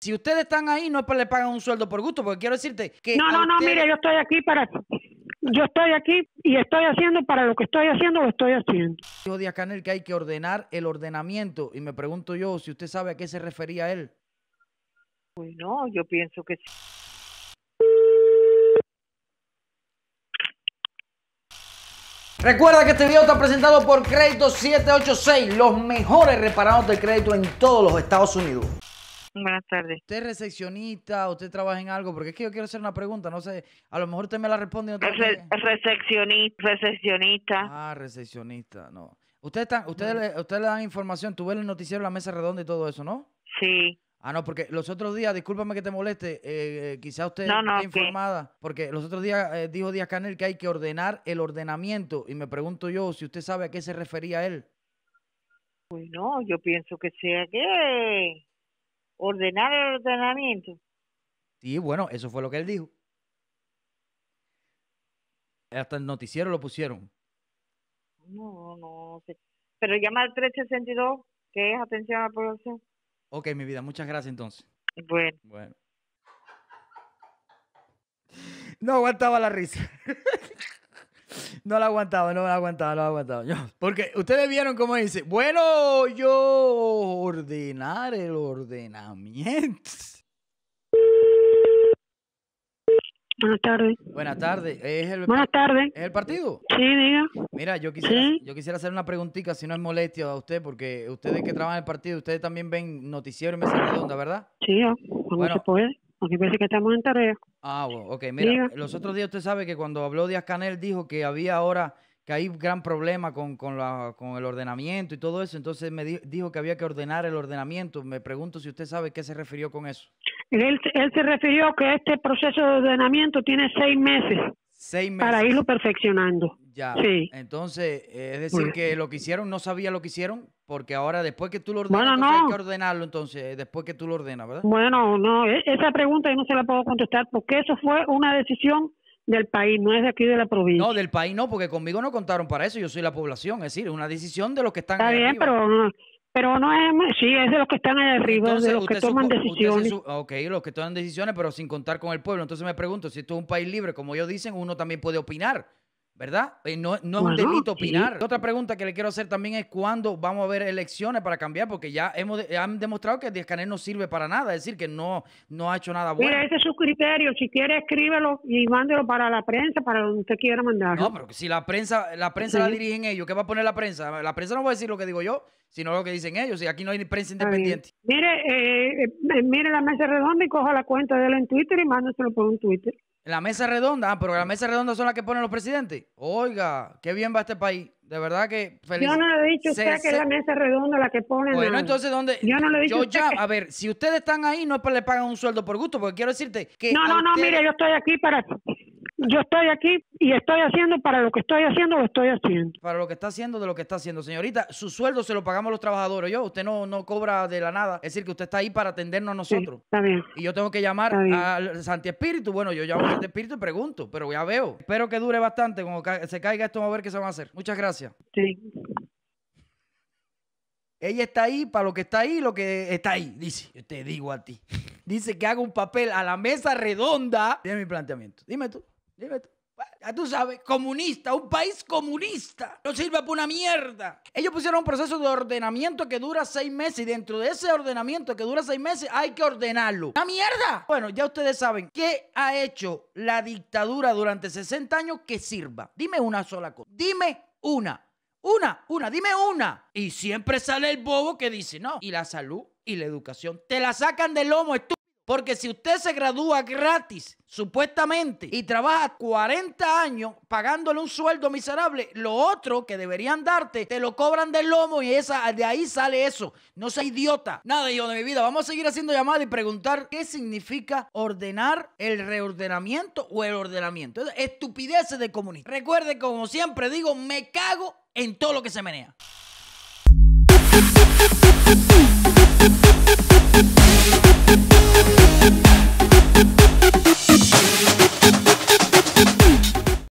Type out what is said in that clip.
Si ustedes están ahí, no es para le pagan un sueldo por gusto, porque quiero decirte que. No, no, no, mire, yo estoy aquí para. Yo estoy aquí y estoy haciendo para lo que estoy haciendo, lo estoy haciendo. Dijo Díaz Canel que hay que ordenar el ordenamiento, y me pregunto yo si usted sabe a qué se refería él. Pues no, yo pienso que sí. Recuerda que este video está presentado por Crédito 786, los mejores reparados de crédito en todos los Estados Unidos. Buenas tardes. ¿Usted es recepcionista? ¿Usted trabaja en algo? Porque es que yo quiero hacer una pregunta, no sé. A lo mejor usted me la responde. no recepcionista, recepcionista. Ah, recepcionista, no. Usted, ustedes mm. le, usted dan información, tú ves el noticiero, la mesa redonda y todo eso, ¿no? Sí. Ah, no, porque los otros días, discúlpame que te moleste, eh, eh quizá usted no, informada, porque los otros días eh, dijo Díaz Canel que hay que ordenar el ordenamiento y me pregunto yo si usted sabe a qué se refería él. Pues no, yo pienso que sea que ordenar el ordenamiento. Sí, bueno, eso fue lo que él dijo. Hasta el noticiero lo pusieron. No, no, Sé. Pero llama al 362, que es atención a la población. Ok, mi vida, muchas gracias entonces. Bueno. Bueno. No aguantaba la risa. No la aguantado, no la aguantado, no lo aguantado Yo, porque ustedes vieron cómo dice, bueno, yo ordenar el ordenamiento. Buenas tardes. Buenas tardes. ¿Es el, Buenas tardes. ¿Es el partido? Sí, diga. Mira, yo quisiera, yo quisiera hacer una preguntita, si no es molestia a usted, porque ustedes que trabajan en el partido, ustedes también ven noticiero y mesa redonda, ¿verdad? Sí, como bueno, se puede. Aquí parece que estamos en tarea. Ah, ok. Mira, los otros días usted sabe que cuando habló Díaz Canel dijo que había ahora que hay gran problema con, el ordenamiento y todo eso. Entonces me dijo que había que ordenar el ordenamiento. Me pregunto si usted sabe qué se refirió con eso. Él, él se refirió que este proceso de ordenamiento tiene seis meses. Seis meses. Para irlo perfeccionando. Ya. Sí. Entonces, eh, es decir, que lo que hicieron, no sabía lo que hicieron, porque ahora, después que tú lo ordenas, hay que ordenarlo entonces, eh, después que tú lo ordenas, ¿verdad? Bueno, no, e, esa pregunta yo no se la puedo contestar porque eso fue una decisión del país, no es de aquí de la provincia. No, del país no, porque conmigo no contaron para eso, yo soy la población, es decir, es una decisión de los que están Está bien, pero pero no es, sí, es de los que están ahí arriba, de los que toman decisiones. ok, los que toman decisiones, pero sin contar con el pueblo. Entonces me pregunto, si esto es un país libre, como ellos dicen, uno también puede opinar ¿verdad? Eh, no, no es un delito opinar. Otra pregunta que le quiero hacer también es cuándo vamos a ver elecciones para cambiar, porque ya hemos han demostrado que el Canel no sirve para nada, es decir, que no, no ha hecho nada bueno. Mira, ese es su criterio. Si quiere, escríbelo y mándelo para la prensa, para donde usted quiera mandarlo. No, pero si la prensa la prensa la dirigen ellos, ¿qué va a poner la prensa? La prensa no va a decir lo que digo yo, sino lo que dicen ellos. Y aquí no hay prensa independiente. Mire, eh, eh, mire la mesa redonda y coja la cuenta de él en Twitter y mándaselo por un Twitter. La mesa redonda, ah, pero la mesa redonda son las que ponen los presidentes. Oiga, qué bien va este país. De verdad que feliz. Yo no le he dicho usted que es la mesa redonda la que ponen. Bueno, entonces, ¿dónde? Yo no le ya, A ver, si ustedes están ahí, no es para le pagan un sueldo por gusto, porque quiero decirte que. No, no, no, mire, yo estoy aquí para, yo estoy aquí y estoy haciendo para lo que estoy haciendo, lo estoy haciendo. Para lo que está haciendo, de lo que está haciendo. Señorita, su sueldo se lo pagamos los trabajadores. Yo, usted no, no cobra de la nada. Es decir, que usted está ahí para atendernos a nosotros. está bien. Y yo tengo que llamar al Santi Espíritu. Bueno, yo llamo al Santi Espíritu y pregunto, pero ya veo. Espero que dure bastante. Cuando se caiga esto, vamos a ver qué se va a hacer. Muchas gracias. Sí. Ella está ahí para lo que está ahí, lo que está ahí, dice. Yo te digo a ti. Dice que haga un papel a la mesa redonda Dime mi planteamiento. Dime tú. Ya ah, tú sabes, comunista, un país comunista. No sirve para una mierda. Ellos pusieron un proceso de ordenamiento que dura seis meses y dentro de ese ordenamiento que dura seis meses hay que ordenarlo. ¡Una mierda! Bueno, ya ustedes saben, ¿qué ha hecho la dictadura durante 60 años que sirva? Dime una sola cosa. Dime una. Una, una, dime una. Y siempre sale el bobo que dice no. Y la salud y la educación. Te la sacan del lomo, estúpido. Porque si usted se gradúa gratis, supuestamente, y trabaja 40 años pagándole un sueldo miserable, lo otro que deberían darte, te lo cobran del lomo y esa, de ahí sale eso. No seas idiota. Nada, hijo de mi vida. Vamos a seguir haciendo llamadas y preguntar qué significa ordenar el reordenamiento o el ordenamiento. Estupideces de comunismo. Recuerde, como siempre digo, me cago en todo lo que se menea.